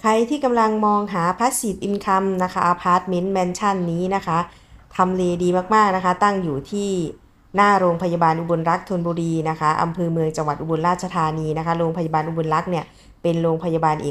ใครที่กำลังมองหาพาสซีฟอินคัมนะคะอพาร์ตเมนต์แมนชั่นนี้นะคะทำเลดีมากๆนะคะ ตั้งอยู่ที่หน้าโรงพยาบาลอุบลรักษ์ธนบุรีนะคะอำเภอเมืองจังหวัดอุบลราชธานีนะคะ โรงพยาบาลอุบลรักษ์เนี่ยเป็นโรงพยาบาลเ